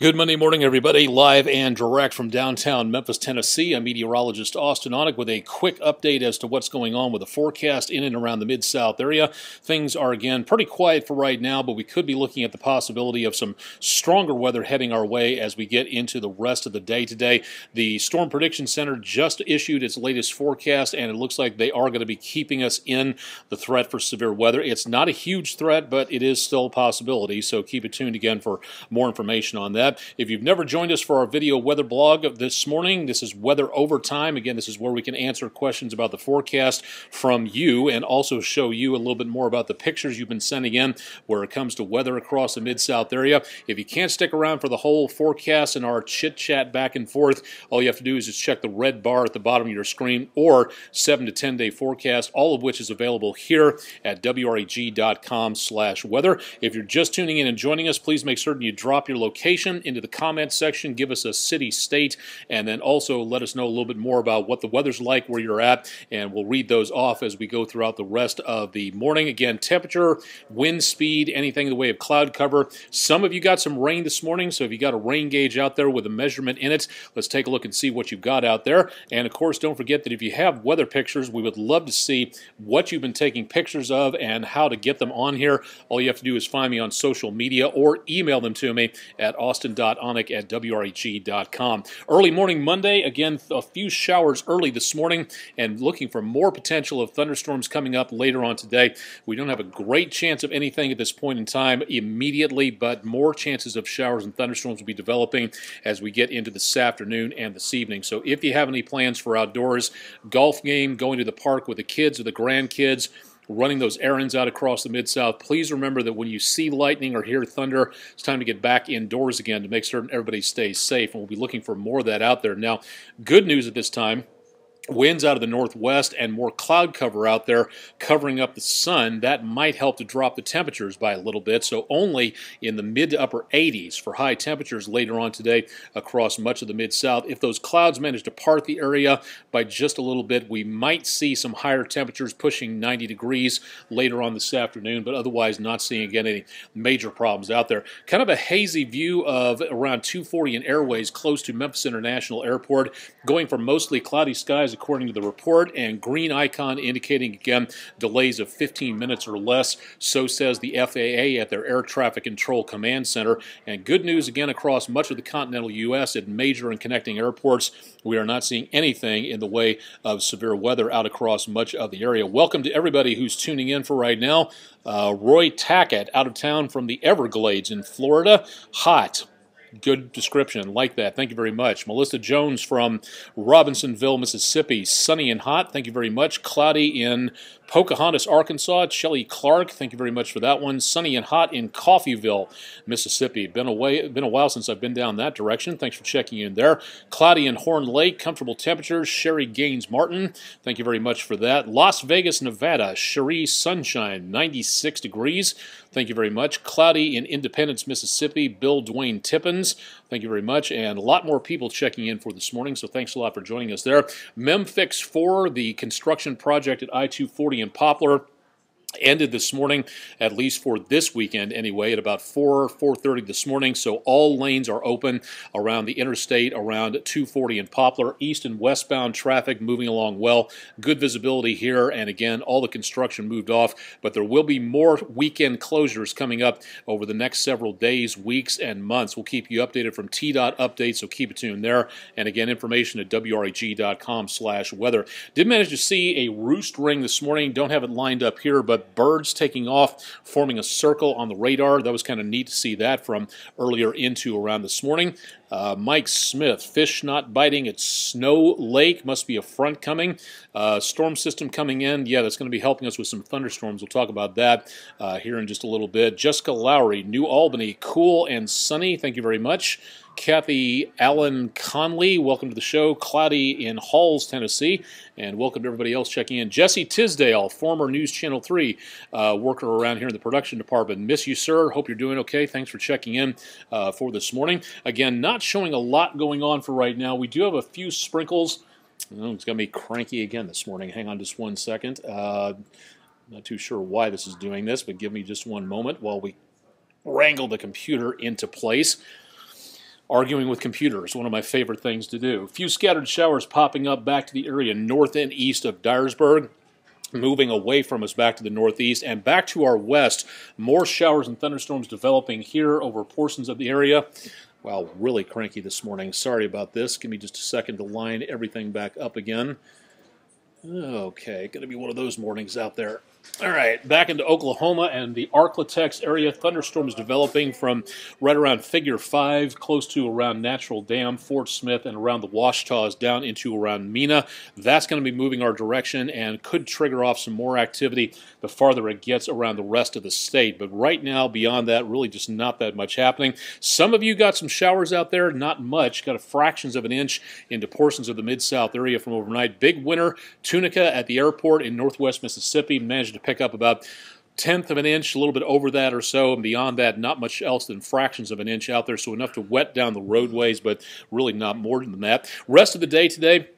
Good Monday morning, everybody. Live and direct from downtown Memphis, Tennessee. I'm meteorologist Austin Onick with a quick update as to what's going on with the forecast in and around the Mid South area. Things are again pretty quiet for right now, but we could be looking at the possibility of some stronger weather heading our way as we get into the rest of the day today. The Storm Prediction Center just issued its latest forecast, and it looks like they are going to be keeping us in the threat for severe weather. It's not a huge threat, but it is still a possibility, so keep it tuned again for more information on that that. If you've never joined us for our video weather blog this morning, this is Weather Overtime. Again, this is where we can answer questions about the forecast from you and also show you a little bit more about the pictures you've been sending in where it comes to weather across the Mid-South area. If you can't stick around for the whole forecast and our chit-chat back and forth, all you have to do is just check the red bar at the bottom of your screen or 7 to 10 day forecast, all of which is available here at wreg.com slash weather. If you're just tuning in and joining us, please make certain you drop your location in into the comments section. Give us a city, state, and then also let us know a little bit more about what the weather's like where you're at, and we'll read those off as we go throughout the rest of the morning. Again, temperature, wind speed, anything in the way of cloud cover. Some of you got some rain this morning, so if you got a rain gauge out there with a measurement in it, let's take a look and see what you've got out there. And of course, don't forget that if you have weather pictures, we would love to see what you've been taking pictures of and how to get them on here. All you have to do is find me on social media or email them to me at Austin austin.onic at wreg.com. Early morning Monday, again, a few showers early this morning, and looking for more potential of thunderstorms coming up later on today. We don't have a great chance of anything at this point in time immediately, but more chances of showers and thunderstorms will be developing as we get into this afternoon and this evening. So if you have any plans for outdoors, golf game, going to the park with the kids or the grandkids, running those errands out across the Mid South, please remember that when you see lightning or hear thunder, it's time to get back indoors again to make certain everybody stays safe. And we'll be looking for more of that out there. Now, good news at this time winds out of the northwest and more cloud cover out there covering up the sun, that might help to drop the temperatures by a little bit. So only in the mid to upper 80s for high temperatures later on today across much of the mid-south. If those clouds manage to part the area by just a little bit, we might see some higher temperatures pushing 90 degrees later on this afternoon, but otherwise not seeing again any major problems out there. Kind of a hazy view of around 240 in airways close to Memphis International Airport, going for mostly cloudy skies according to the report, and green icon indicating again delays of 15 minutes or less. So says the FAA at their Air Traffic Control Command Center. And good news again across much of the continental U.S. at major and connecting airports. We are not seeing anything in the way of severe weather out across much of the area. Welcome to everybody who's tuning in for right now. Uh, Roy Tackett out of town from the Everglades in Florida. Hot, good description. Like that. Thank you very much. Melissa Jones from Robinsonville, Mississippi. Sunny and hot. Thank you very much. Cloudy in Pocahontas, Arkansas. Shelley Clark. Thank you very much for that one. Sunny and hot in Coffeeville, Mississippi. Been away. Been a while since I've been down that direction. Thanks for checking in there. Cloudy in Horn Lake. Comfortable temperatures. Sherry Gaines Martin. Thank you very much for that. Las Vegas, Nevada. Cherie Sunshine. 96 degrees. Thank you very much. Cloudy in Independence, Mississippi, Bill Dwayne Tippins. Thank you very much. And a lot more people checking in for this morning, so thanks a lot for joining us there. MemFix 4, the construction project at I 240 in Poplar ended this morning, at least for this weekend anyway, at about 4, 4.30 this morning. So all lanes are open around the interstate, around 240 and Poplar. East and westbound traffic moving along well. Good visibility here. And again, all the construction moved off. But there will be more weekend closures coming up over the next several days, weeks, and months. We'll keep you updated from TDOT updates, so keep it tuned there. And again, information at WREG.com slash weather. Did manage to see a roost ring this morning. Don't have it lined up here, but birds taking off, forming a circle on the radar. That was kind of neat to see that from earlier into around this morning. Uh, Mike Smith, fish not biting at Snow Lake. Must be a front coming. Uh, storm system coming in. Yeah, that's going to be helping us with some thunderstorms. We'll talk about that uh, here in just a little bit. Jessica Lowry, New Albany, cool and sunny. Thank you very much. Kathy Allen Conley, welcome to the show. Cloudy in Halls, Tennessee, and welcome to everybody else checking in. Jesse Tisdale, former News Channel 3 uh, worker around here in the production department. Miss you, sir. Hope you're doing okay. Thanks for checking in uh, for this morning. Again, not not showing a lot going on for right now. We do have a few sprinkles. Oh, it's going to be cranky again this morning. Hang on just one second. Uh, not too sure why this is doing this, but give me just one moment while we wrangle the computer into place. Arguing with computers, one of my favorite things to do. A few scattered showers popping up back to the area north and east of Dyersburg moving away from us back to the northeast and back to our west. More showers and thunderstorms developing here over portions of the area. Wow, really cranky this morning. Sorry about this. Give me just a second to line everything back up again. Okay, going to be one of those mornings out there. All right, back into Oklahoma and the Arklatex area. Thunderstorms developing from right around Figure 5, close to around Natural Dam, Fort Smith, and around the Washita's down into around Mina. That's going to be moving our direction and could trigger off some more activity the farther it gets around the rest of the state. But right now, beyond that, really just not that much happening. Some of you got some showers out there, not much. Got a fractions of an inch into portions of the Mid South area from overnight. Big winter, Tunica at the airport in northwest Mississippi. Managed to pick up about tenth of an inch, a little bit over that or so, and beyond that, not much else than fractions of an inch out there, so enough to wet down the roadways, but really not more than that. Rest of the day today,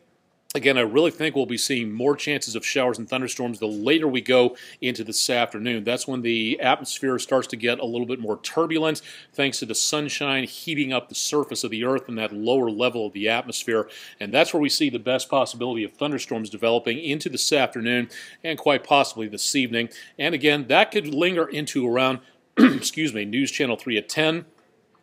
Again, I really think we'll be seeing more chances of showers and thunderstorms the later we go into this afternoon. That's when the atmosphere starts to get a little bit more turbulent thanks to the sunshine heating up the surface of the earth and that lower level of the atmosphere. And that's where we see the best possibility of thunderstorms developing into this afternoon and quite possibly this evening. And again, that could linger into around, excuse me, News Channel 3 at 10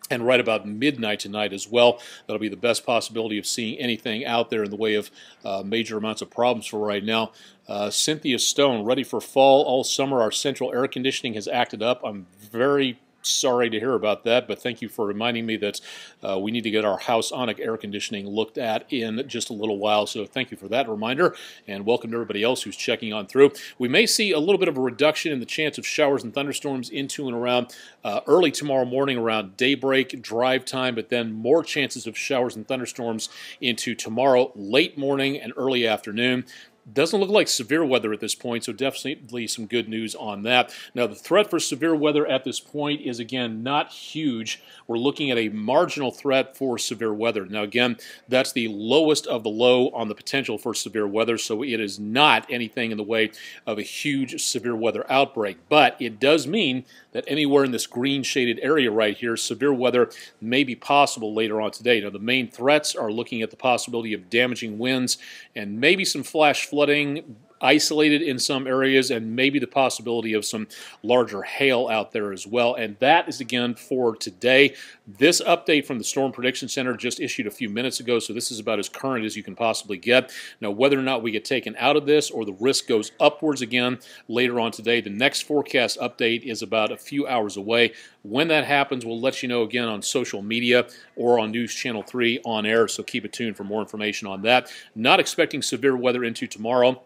and right about midnight tonight as well. That'll be the best possibility of seeing anything out there in the way of uh, major amounts of problems for right now. Uh, Cynthia Stone, ready for fall all summer. Our central air conditioning has acted up. I'm very sorry to hear about that, but thank you for reminding me that uh, we need to get our house Onic air conditioning looked at in just a little while. So thank you for that reminder, and welcome to everybody else who's checking on through. We may see a little bit of a reduction in the chance of showers and thunderstorms into and around uh, early tomorrow morning, around daybreak, drive time, but then more chances of showers and thunderstorms into tomorrow late morning and early afternoon doesn't look like severe weather at this point, so definitely some good news on that. Now, the threat for severe weather at this point is, again, not huge. We're looking at a marginal threat for severe weather. Now, again, that's the lowest of the low on the potential for severe weather, so it is not anything in the way of a huge severe weather outbreak. But it does mean that anywhere in this green shaded area right here, severe weather may be possible later on today. Now, the main threats are looking at the possibility of damaging winds and maybe some flash flooding isolated in some areas, and maybe the possibility of some larger hail out there as well. And that is again for today. This update from the Storm Prediction Center just issued a few minutes ago, so this is about as current as you can possibly get. Now, whether or not we get taken out of this or the risk goes upwards again later on today, the next forecast update is about a few hours away. When that happens, we'll let you know again on social media or on News Channel 3 on air, so keep it tuned for more information on that. Not expecting severe weather into tomorrow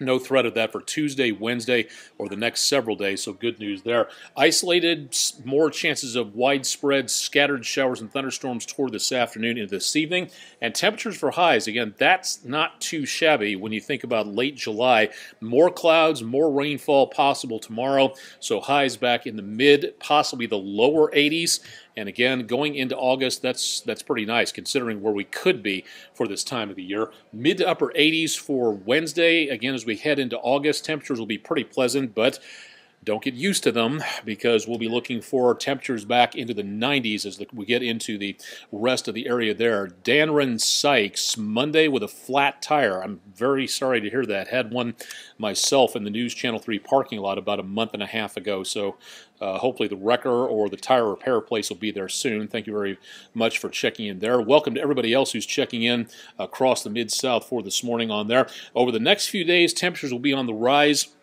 no threat of that for Tuesday, Wednesday, or the next several days. So good news there. Isolated, more chances of widespread scattered showers and thunderstorms toward this afternoon into this evening. And temperatures for highs, again, that's not too shabby when you think about late July. More clouds, more rainfall possible tomorrow. So highs back in the mid, possibly the lower 80s. And again, going into August, that's that's pretty nice considering where we could be for this time of the year. Mid to upper 80s for Wednesday. Again, as we head into August, temperatures will be pretty pleasant, but don't get used to them because we'll be looking for temperatures back into the 90s as we get into the rest of the area there. Danron Sykes, Monday with a flat tire. I'm very sorry to hear that. Had one myself in the News Channel 3 parking lot about a month and a half ago, so uh, hopefully the wrecker or the tire repair place will be there soon. Thank you very much for checking in there. Welcome to everybody else who's checking in across the Mid-South for this morning on there. Over the next few days, temperatures will be on the rise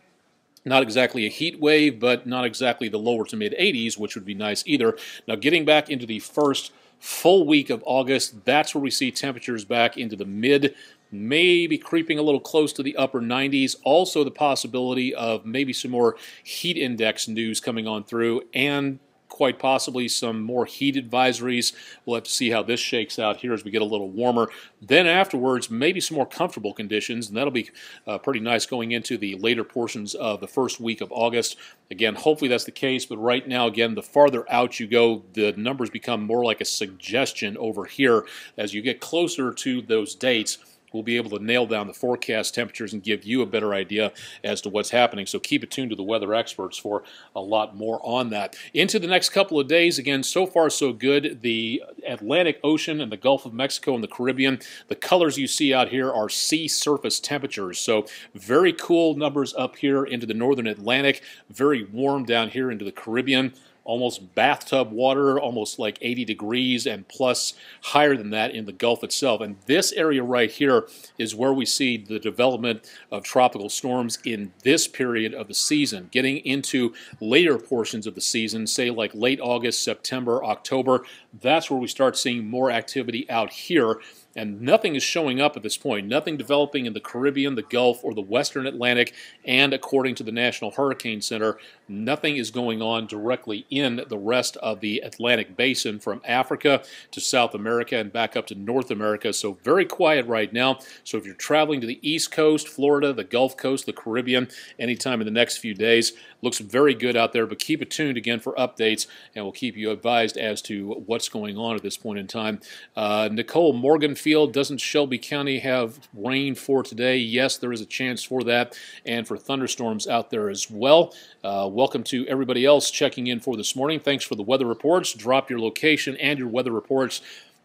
not exactly a heat wave, but not exactly the lower to mid 80s, which would be nice either. Now, getting back into the first full week of August, that's where we see temperatures back into the mid maybe creeping a little close to the upper 90s. Also, the possibility of maybe some more heat index news coming on through and quite possibly some more heat advisories. We'll have to see how this shakes out here as we get a little warmer. Then afterwards, maybe some more comfortable conditions, and that'll be uh, pretty nice going into the later portions of the first week of August. Again, hopefully that's the case, but right now, again, the farther out you go, the numbers become more like a suggestion over here. As you get closer to those dates, we'll be able to nail down the forecast temperatures and give you a better idea as to what's happening. So keep it tuned to the weather experts for a lot more on that. Into the next couple of days, again, so far so good. The Atlantic Ocean and the Gulf of Mexico and the Caribbean, the colors you see out here are sea surface temperatures. So very cool numbers up here into the northern Atlantic, very warm down here into the Caribbean almost bathtub water, almost like 80 degrees and plus higher than that in the Gulf itself. And this area right here is where we see the development of tropical storms in this period of the season, getting into later portions of the season, say like late August, September, October. That's where we start seeing more activity out here and nothing is showing up at this point, nothing developing in the Caribbean, the Gulf, or the Western Atlantic, and according to the National Hurricane Center, nothing is going on directly in the rest of the Atlantic basin from Africa to South America and back up to North America. So very quiet right now. So if you're traveling to the East Coast, Florida, the Gulf Coast, the Caribbean, anytime in the next few days, looks very good out there. But keep it tuned again for updates, and we'll keep you advised as to what's going on at this point in time. Uh, Nicole Morgan Field. Doesn't Shelby County have rain for today? Yes, there is a chance for that and for thunderstorms out there as well. Uh, welcome to everybody else checking in for this morning. Thanks for the weather reports. Drop your location and your weather reports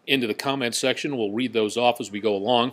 into the comment section. We'll read those off as we go along.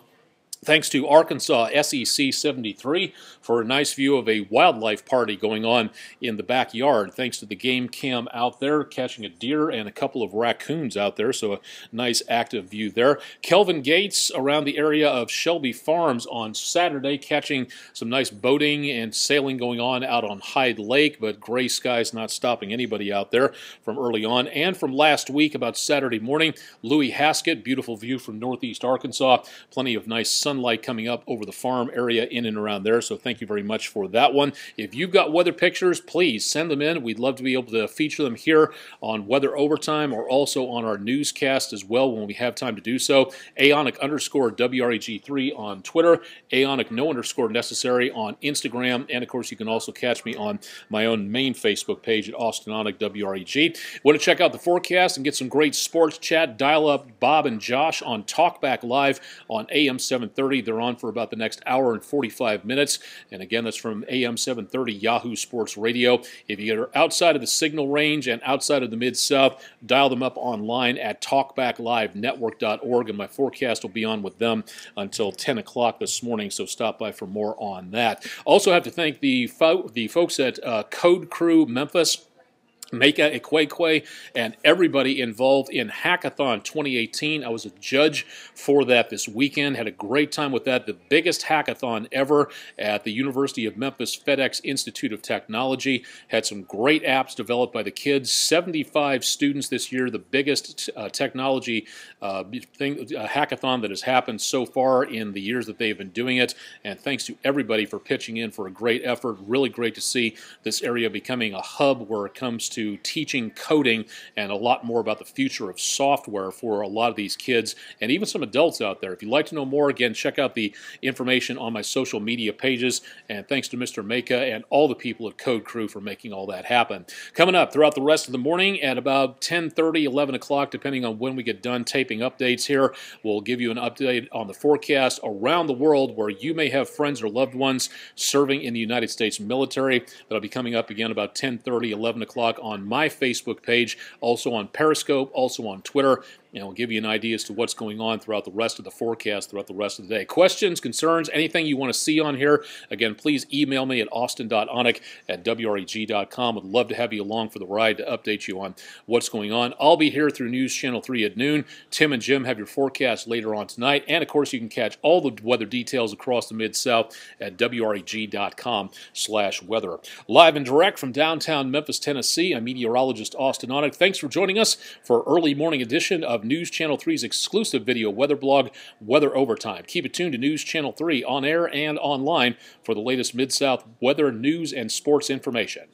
Thanks to Arkansas SEC 73 for a nice view of a wildlife party going on in the backyard. Thanks to the game cam out there catching a deer and a couple of raccoons out there, so a nice active view there. Kelvin Gates around the area of Shelby Farms on Saturday catching some nice boating and sailing going on out on Hyde Lake, but gray skies not stopping anybody out there from early on. And from last week, about Saturday morning, Louis Haskett, beautiful view from northeast Arkansas, plenty of nice sun sunlight coming up over the farm area in and around there. So thank you very much for that one. If you've got weather pictures, please send them in. We'd love to be able to feature them here on Weather Overtime or also on our newscast as well when we have time to do so. Aonic underscore WREG3 on Twitter, Aonic no underscore necessary on Instagram, and of course you can also catch me on my own main Facebook page at Austinonic WREG. Want to check out the forecast and get some great sports chat? Dial up Bob and Josh on Talkback Live on AM 7. 7:30. They're on for about the next hour and 45 minutes. And again, that's from AM 7:30 Yahoo Sports Radio. If you are outside of the signal range and outside of the mid south, dial them up online at talkbacklivenetwork.org. And my forecast will be on with them until 10 o'clock this morning. So stop by for more on that. Also, have to thank the fo- the folks at uh, Code Crew Memphis. Meka Ikwekwe, and everybody involved in Hackathon 2018. I was a judge for that this weekend. Had a great time with that. The biggest hackathon ever at the University of Memphis FedEx Institute of Technology. Had some great apps developed by the kids. 75 students this year, the biggest uh, technology uh, thing, uh, hackathon that has happened so far in the years that they've been doing it. And thanks to everybody for pitching in for a great effort. Really great to see this area becoming a hub where it comes to teaching coding and a lot more about the future of software for a lot of these kids and even some adults out there. If you'd like to know more, again, check out the information on my social media pages. And thanks to Mr. Meka and all the people at Code Crew for making all that happen. Coming up throughout the rest of the morning at about 10:30, 11 o'clock, depending on when we get done taping updates here, we'll give you an update on the forecast around the world where you may have friends or loved ones serving in the United States military. That'll be coming up again about 10:30, 11 o'clock on my Facebook page, also on Periscope, also on Twitter and it'll give you an idea as to what's going on throughout the rest of the forecast throughout the rest of the day. Questions, concerns, anything you want to see on here, again, please email me at austin.onic at wreg.com. Would love to have you along for the ride to update you on what's going on. I'll be here through News Channel 3 at noon. Tim and Jim have your forecast later on tonight. And, of course, you can catch all the weather details across the Mid-South at wreg.com slash weather. Live and direct from downtown Memphis, Tennessee, I'm meteorologist Austin Onic. Thanks for joining us for early morning edition of News Channel 3's exclusive video weather blog, Weather Overtime. Keep it tuned to News Channel 3 on air and online for the latest Mid South weather news and sports information.